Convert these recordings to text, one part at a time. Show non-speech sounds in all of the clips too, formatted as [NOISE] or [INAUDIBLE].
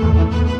thank you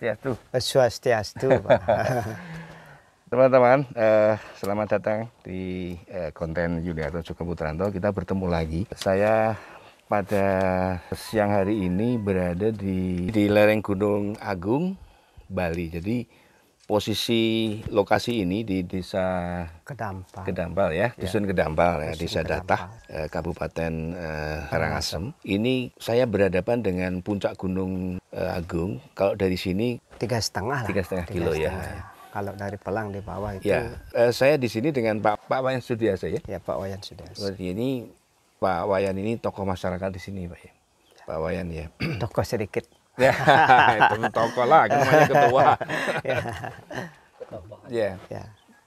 Swastiastu. Swastiastu. [LAUGHS] Teman-teman, uh, selamat datang di uh, konten Yuliarto Putranto. Kita bertemu lagi. Saya pada siang hari ini berada di di lereng Gunung Agung, Bali. Jadi posisi lokasi ini di desa Kedampal, Kedampal ya, ya dusun ya. Kedampal ya, desa Kedampal. Datah, eh, Kabupaten eh, Karangasem. Ini saya berhadapan dengan puncak Gunung eh, Agung. Kalau dari sini tiga setengah, tiga setengah kilo ya. ya. Kalau dari Pelang di bawah itu. Ya, eh, saya di sini dengan Pak Pak Wayan Sudiasa ya. Ya Pak Wayan Sudiasa. Ini Pak Wayan ini tokoh masyarakat di sini Pak ya. Pak Wayan ya. Tokoh sedikit [LAUGHS] ya itu tokoh lah namanya ketua ya. [LAUGHS] yeah. Ya.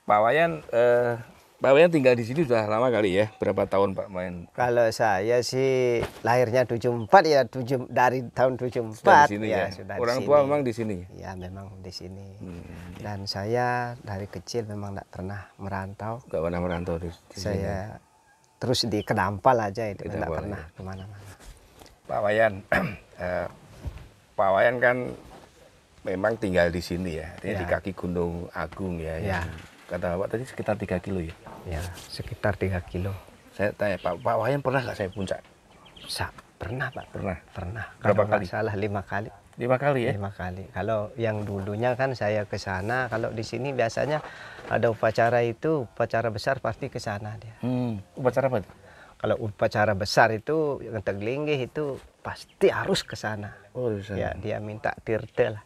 Pak Wayan eh, Pak Wayan tinggal di sini sudah lama kali ya berapa tahun Pak main kalau saya sih lahirnya 74 ya 7 dari tahun 74 sudah di sini, ya, ya. Sudah orang di sini. tua memang di sini ya memang di sini hmm. dan saya dari kecil memang tidak pernah merantau nggak pernah merantau di, di ya? saya sini. terus di kedampal aja itu tidak pernah ya. kemana-mana Pak Wayan [CLEARS THROAT] eh, Pak Wayan kan memang tinggal di sini ya, ya. di kaki Gunung Agung ya. ya. kata Bapak tadi sekitar 3 kilo ya? Ya, sekitar 3 kilo. Saya tanya, Pak, Pak Wayan pernah nggak saya puncak? Sa pernah Pak. Pernah? Pernah. Berapa kali? salah, lima kali. Lima kali ya? Lima kali. Kalau yang dulunya kan saya ke sana, kalau di sini biasanya ada upacara itu, upacara besar pasti ke sana dia. Hmm, upacara apa itu? kalau upacara besar itu yang linggih itu pasti harus ke sana. Oh, di sana. Ya, dia minta tirta lah.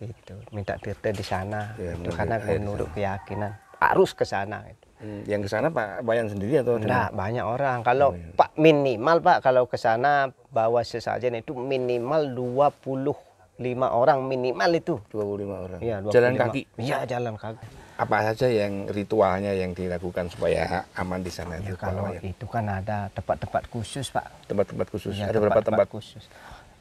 Itu, minta tirta di sana. Ya, itu karena menurut ah, keyakinan harus ke sana gitu. Hmm, yang ke sana Pak Bayan sendiri atau Enggak, banyak orang. Kalau oh, iya. Pak minimal Pak kalau ke sana bawa sesajen itu minimal 25 orang minimal itu. 25 orang. Iya, 25. Jalan kaki. Iya, jalan kaki apa saja yang ritualnya yang dilakukan supaya aman di sana ya, kalau ya. itu kan ada tempat-tempat khusus pak tempat-tempat khusus ya, ada tempat -tempat berapa tempat, tempat khusus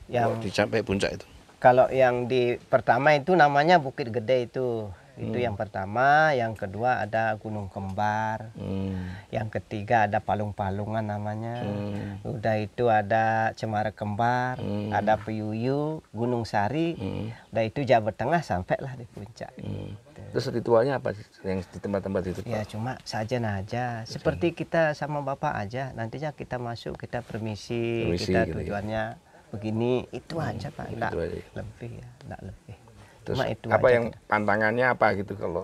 yang oh, dicapai puncak itu kalau yang di pertama itu namanya Bukit Gede itu itu hmm. yang pertama yang kedua ada gunung kembar hmm. yang ketiga ada palung-palungan namanya hmm. udah itu ada cemara kembar hmm. ada puyuyu gunung sari hmm. udah itu jawa tengah sampai lah di puncak hmm. gitu. terus ritualnya apa yang di tempat-tempat itu ya cuma saja aja seperti kita sama bapak aja nantinya kita masuk kita permisi, permisi kita gitu ya. tujuannya ya. begini itu hmm. aja pak tidak lebih ya tidak lebih Terus Cuma itu apa yang gitu. pantangannya apa gitu kalau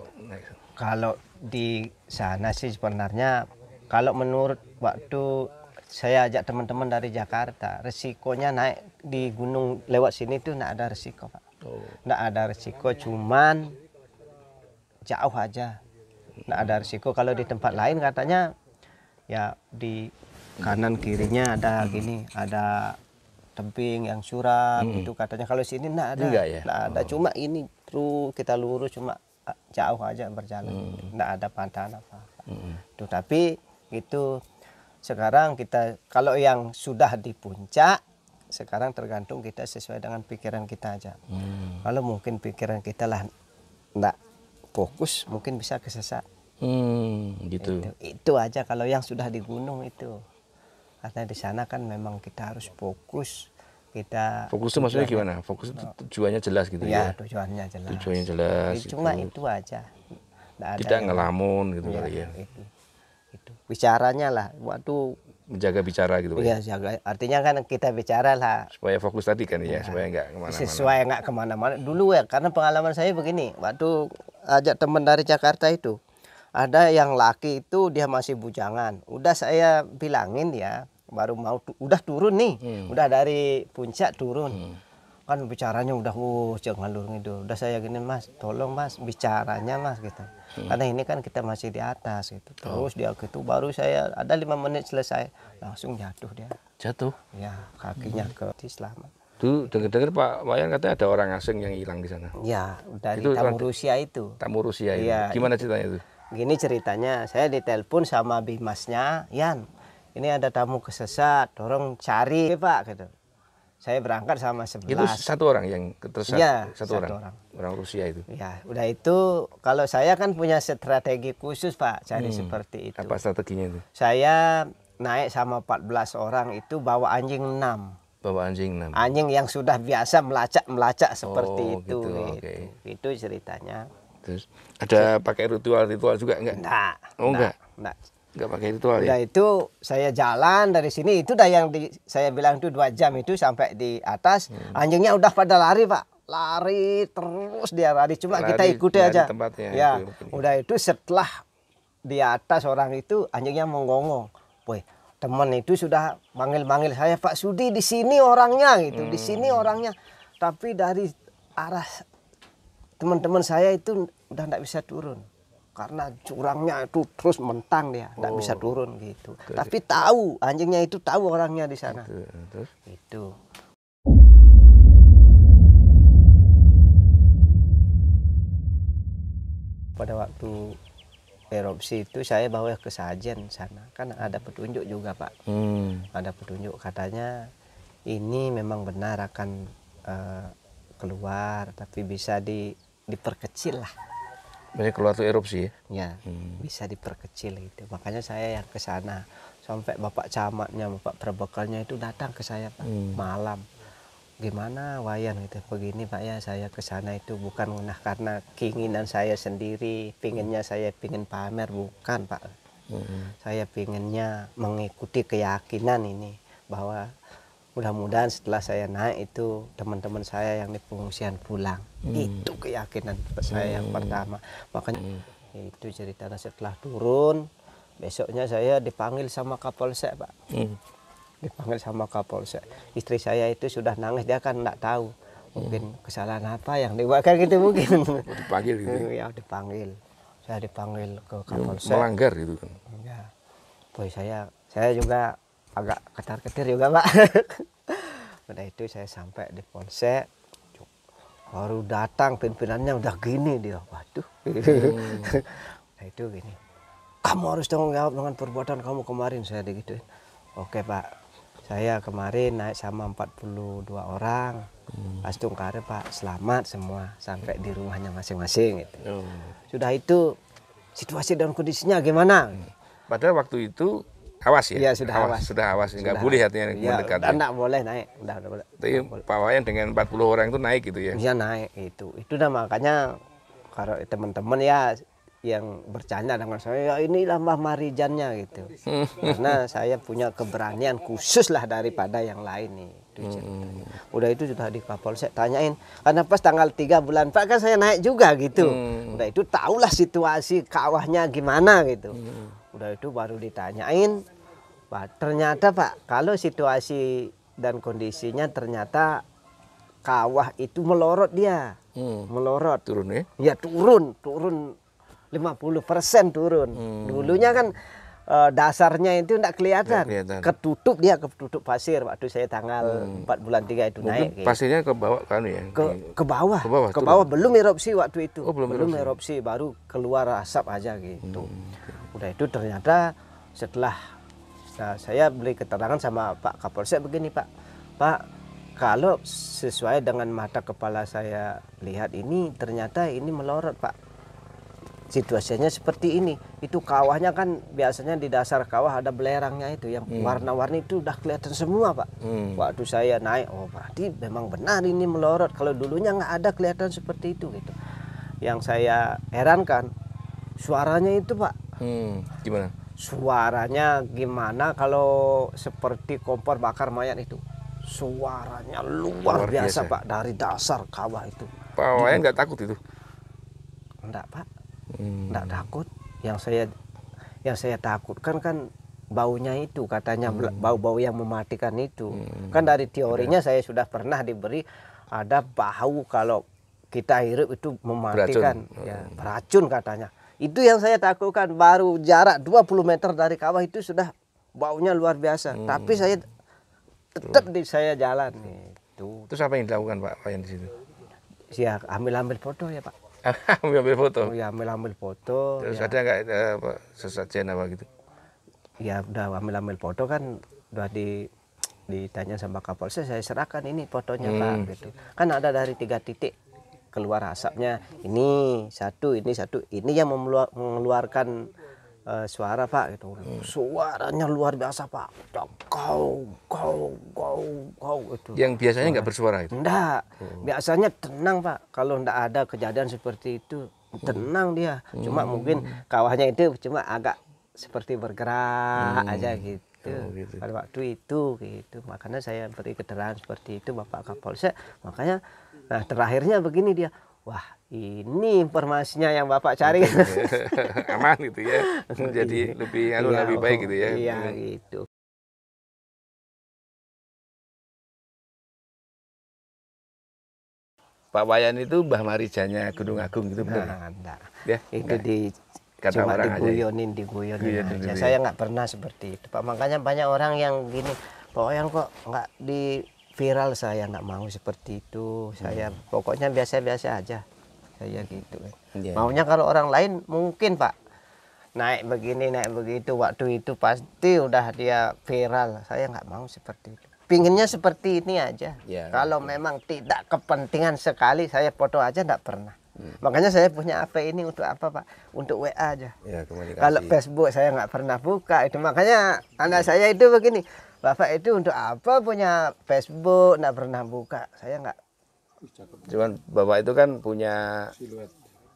kalau di sana sih sebenarnya kalau menurut waktu saya ajak teman-teman dari Jakarta resikonya naik di gunung lewat sini tuh nggak ada resiko pak oh. nggak ada resiko cuman jauh aja nggak ada resiko kalau di tempat lain katanya ya di kanan kirinya ada gini ada tebing yang curam hmm. itu katanya kalau sini enggak ada enggak ya? enggak ada oh. cuma ini terus kita lurus cuma ah, jauh aja berjalan hmm. enggak ada pantan apa, Hmm. Tuh, tapi itu sekarang kita kalau yang sudah di puncak sekarang tergantung kita sesuai dengan pikiran kita aja hmm. kalau mungkin pikiran kita lah enggak fokus mungkin bisa kesesat hmm, gitu itu, itu aja kalau yang sudah di gunung itu karena di sana kan memang kita harus fokus kita fokus itu maksudnya gimana fokus itu oh. tujuannya jelas gitu ya, ya tujuannya jelas tujuannya jelas ya, gitu. cuma itu aja Nggak ada tidak ngelamun gitu ya, kali ya itu, itu bicaranya lah waktu menjaga bicara gitu ya, iya, jaga artinya kan kita bicara lah supaya fokus tadi kan ya, ya. supaya nggak kemana-mana sesuai nggak kemana-mana dulu ya karena pengalaman saya begini waktu ajak teman dari Jakarta itu ada yang laki itu dia masih bujangan udah saya bilangin ya baru mau udah turun nih hmm. udah dari puncak turun hmm. kan bicaranya udah uh jangan lurung itu udah saya gini mas tolong mas bicaranya mas gitu hmm. karena ini kan kita masih di atas gitu terus oh. dia gitu baru saya ada lima menit selesai langsung jatuh dia jatuh ya kakinya hmm. ke selamat tuh dengar-dengar Pak Wayan katanya ada orang asing yang hilang di sana. Ya, dari itu tamu Rusia itu. Tamu Rusia itu. Ya, Gimana ceritanya itu? Gini ceritanya, saya ditelepon sama Bimasnya, Yan, ini ada tamu kesesat, dorong cari eh, pak gitu. Saya berangkat sama sebelas. Itu satu orang yang tersesat, ya, satu, satu orang. orang. Orang Rusia itu. Ya, udah itu kalau saya kan punya strategi khusus pak, cari hmm. seperti itu. Apa strateginya itu? Saya naik sama 14 orang itu bawa anjing enam. Bawa anjing enam. Anjing yang sudah biasa melacak-melacak seperti oh, itu. Gitu, gitu. Okay. Itu ceritanya. Terus ada pakai ritual-ritual juga enggak? Enggak. Oh, enggak. enggak. enggak nggak pakai ritual udah ya nah, itu saya jalan dari sini itu dah yang di, saya bilang itu dua jam itu sampai di atas hmm. anjingnya udah pada lari pak lari terus dia lari cuma lari, kita ikuti aja tempatnya, ya itu, ya. udah itu setelah di atas orang itu anjingnya menggonggong, woi teman itu sudah manggil-manggil saya Pak Sudi di sini orangnya gitu hmm. di sini hmm. orangnya tapi dari arah teman-teman saya itu udah tidak bisa turun karena curangnya itu terus mentang dia nggak oh. bisa turun gitu Betul. tapi tahu anjingnya itu tahu orangnya di sana Betul. Nah, itu pada waktu erupsi itu saya bawa ke sajen sana kan ada hmm. petunjuk juga pak hmm. ada petunjuk katanya ini memang benar akan uh, keluar tapi bisa di diperkecil lah banyak keluar tuh erupsi ya? Ya, hmm. bisa diperkecil gitu. Makanya saya yang ke sana sampai bapak camatnya, bapak perbekalnya itu datang ke saya hmm. malam. Gimana Wayan itu begini pak ya saya ke sana itu bukan nah, karena keinginan saya sendiri, pinginnya saya pingin pamer bukan pak. Hmm. Saya pinginnya mengikuti keyakinan ini bahwa mudah-mudahan setelah saya naik itu teman-teman saya yang di pengungsian pulang hmm. itu keyakinan saya hmm. yang pertama makanya hmm. itu ceritanya setelah turun besoknya saya dipanggil sama kapolsek pak hmm. dipanggil sama kapolsek istri saya itu sudah nangis dia kan nggak tahu mungkin hmm. kesalahan apa yang dibuatkan gitu mungkin [LAUGHS] oh, dipanggil gitu ya? [LAUGHS] ya dipanggil saya dipanggil ke hmm, kapolsek melanggar gitu kan ya boy saya saya juga agak ketar-ketir juga pak [LAUGHS] udah itu saya sampai di ponsel baru datang pimpinannya udah gini dia waduh hmm. nah [LAUGHS] itu gini kamu harus tanggung jawab dengan perbuatan kamu kemarin saya digituin oke pak saya kemarin naik sama 42 orang hmm. astung kare pak selamat semua sampai di rumahnya masing-masing gitu hmm. sudah itu situasi dan kondisinya gimana padahal waktu itu awas ya? Iya sudah awas. awas. Sudah awas, iya, ya? nggak boleh hatinya ya, mendekati. Enggak boleh naik, enggak boleh. Tapi Pak Wayan dengan 40 orang itu naik gitu ya? Iya naik gitu. itu, itu nah makanya kalau teman-teman ya yang bercanda dengan saya ya inilah Mbah Marijannya gitu hmm. karena saya punya keberanian khusus lah daripada yang lain nih itu ceritanya. Hmm, hmm, udah itu sudah di kapal saya tanyain karena pas tanggal 3 bulan Pak kan saya naik juga gitu udah itu tahulah situasi kawahnya gimana gitu udah itu baru ditanyain Pak ternyata Pak kalau situasi dan kondisinya ternyata kawah itu melorot dia hmm. melorot turun ya ya turun turun 50% turun hmm. dulunya kan eh, dasarnya itu tidak kelihatan. kelihatan. Ketutup dia ketutup pasir waktu saya tanggal hmm. 4 bulan 3 itu Mungkin naik. Ya. Pasirnya ke bawah kan ya. Ke ke bawah. Ke bawah, ke bawah belum erupsi waktu itu. Oh, belum, belum erupsi. erupsi baru keluar asap aja gitu. Hmm udah itu ternyata setelah nah, saya beri keterangan sama Pak Kapolsek begini Pak Pak kalau sesuai dengan mata kepala saya lihat ini ternyata ini melorot Pak situasinya seperti ini itu kawahnya kan biasanya di dasar kawah ada belerangnya itu yang hmm. warna-warni itu udah kelihatan semua Pak hmm. waktu saya naik oh berarti memang benar ini melorot kalau dulunya nggak ada kelihatan seperti itu gitu yang saya herankan suaranya itu Pak Hmm, gimana? Suaranya gimana kalau seperti kompor bakar mayat itu? Suaranya luar, luar biasa, biasa, Pak, dari dasar kawah itu. Pak Wayan nggak takut itu? Nggak Pak. Hmm. takut. Yang saya yang saya takutkan kan baunya itu katanya hmm. bau bau-bau yang mematikan itu. Hmm. Kan dari teorinya ya. saya sudah pernah diberi ada bau kalau kita hirup itu mematikan beracun. ya hmm. beracun katanya itu yang saya takutkan baru jarak 20 meter dari kawah itu sudah baunya luar biasa. Hmm. Tapi saya tetap di saya jalan itu. Terus apa yang dilakukan Pak yang di situ? Ya ambil-ambil foto ya Pak. [LAUGHS] ambil-ambil foto. ya ambil-ambil foto. Terus ya. ada nggak eh, apa sesajen apa gitu? Ya udah ambil-ambil foto kan udah di ditanya sama Kapolsek saya serahkan ini fotonya hmm. Pak gitu. Kan ada dari tiga titik keluar asapnya ini satu ini satu ini yang mengeluarkan uh, suara pak gitu hmm. suaranya luar biasa pak kau kau kau kau itu yang biasanya nggak bersuara itu enggak hmm. Oh. biasanya tenang pak kalau enggak ada kejadian seperti itu hmm. tenang dia cuma hmm. mungkin kawahnya itu cuma agak seperti bergerak hmm. aja gitu Oh, gitu. Pada waktu itu gitu, makanya saya beri keterangan seperti itu Bapak Kapolsek. Makanya Nah terakhirnya begini dia, wah ini informasinya yang bapak cari. [LAUGHS] Aman gitu ya, menjadi iya, lebih anu, iya, lebih baik gitu ya. Iya hmm. gitu. Pak Wayan itu Mbah Marijanya Gunung Agung gitu benar? Ya? Nah, enggak. Ya, itu enggak. di Kata cuma orang diguyonin, aja. Ya. diguyonin, diguyonin aja. Saya nggak pernah seperti itu. Pak makanya banyak orang yang gini, Pak Wayan kok nggak di viral saya nggak mau seperti itu saya hmm. pokoknya biasa-biasa aja saya gitu yeah. maunya iya. kalau orang lain mungkin pak naik begini naik begitu waktu itu pasti udah dia viral saya nggak mau seperti itu pinginnya seperti ini aja yeah. kalau iya. memang tidak kepentingan sekali saya foto aja nggak pernah hmm. makanya saya punya HP ini untuk apa pak untuk WA aja yeah, kalau Facebook saya nggak pernah buka itu makanya anak saya itu begini bapak itu untuk apa punya Facebook nggak pernah buka saya nggak cuman bapak itu kan punya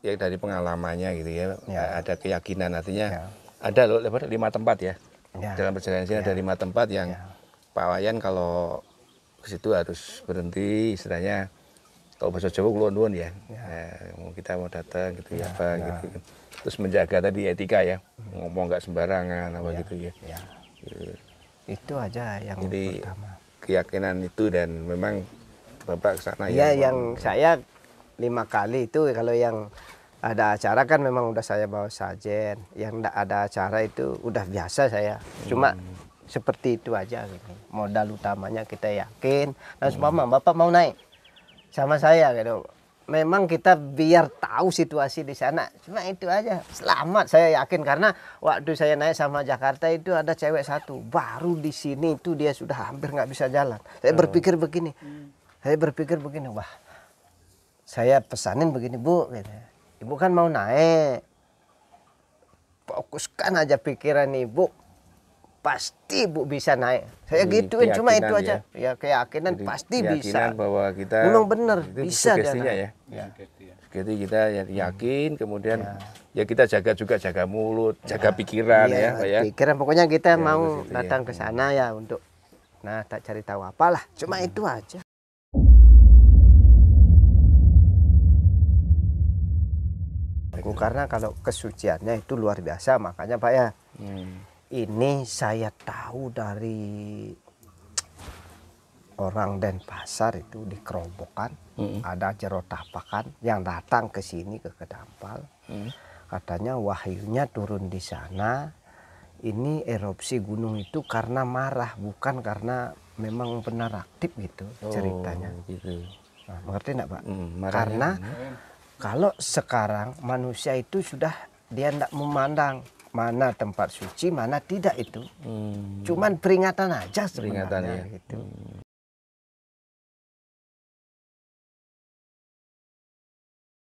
ya dari pengalamannya gitu ya, ya. ada keyakinan artinya ya. ada loh lebar lima tempat ya, ya. dalam perjalanan sini ya. ada lima tempat yang ya. Pak Wayan kalau ke situ harus berhenti istilahnya kalau bahasa Jawa kulon ya. ya. Nah, kita mau datang gitu ya, ya, apa ya. gitu. Terus menjaga tadi etika ya, hmm. ngomong nggak sembarangan apa ya. gitu ya. ya. ya itu aja yang Jadi, pertama keyakinan itu dan memang bapak kesana ya, yang, yang saya lima kali itu kalau yang ada acara kan memang udah saya bawa sajen yang tidak ada acara itu udah biasa saya cuma hmm. seperti itu aja gitu. modal utamanya kita yakin nah hmm. bapak mau naik sama saya gitu memang kita biar tahu situasi di sana. Cuma itu aja. Selamat saya yakin karena waktu saya naik sama Jakarta itu ada cewek satu baru di sini itu dia sudah hampir nggak bisa jalan. Saya oh. berpikir begini. Hmm. Saya berpikir begini, wah. Saya pesanin begini, Bu gitu. Ibu kan mau naik. Fokuskan aja pikiran Ibu pasti Bu bisa naik. Saya gituin cuma itu aja. Ya, ya keyakinan Jadi, pasti bisa. bahwa kita memang benar bisa sugestinya ya. ya. Jadi ya. kita ya yakin kemudian ya. ya kita jaga juga jaga mulut, ya. jaga pikiran iya, ya, ya, Pikiran pokoknya kita ya, mau datang ya. ke hmm. sana ya untuk nah tak cari tahu apalah. Cuma hmm. itu aja. Aku karena kalau kesuciannya itu luar biasa makanya Pak ya. Hmm ini saya tahu dari orang Denpasar itu di Kerobokan hmm. ada jerot tapakan yang datang ke sini ke Kedampal hmm. katanya wahyunya turun di sana ini erupsi gunung itu karena marah bukan karena memang benar aktif gitu oh, ceritanya gitu. Nah, mengerti enggak Pak? Hmm, karena kalau sekarang manusia itu sudah dia tidak memandang mana tempat suci mana tidak itu hmm. cuman peringatan aja peringatan ya gitu. hmm.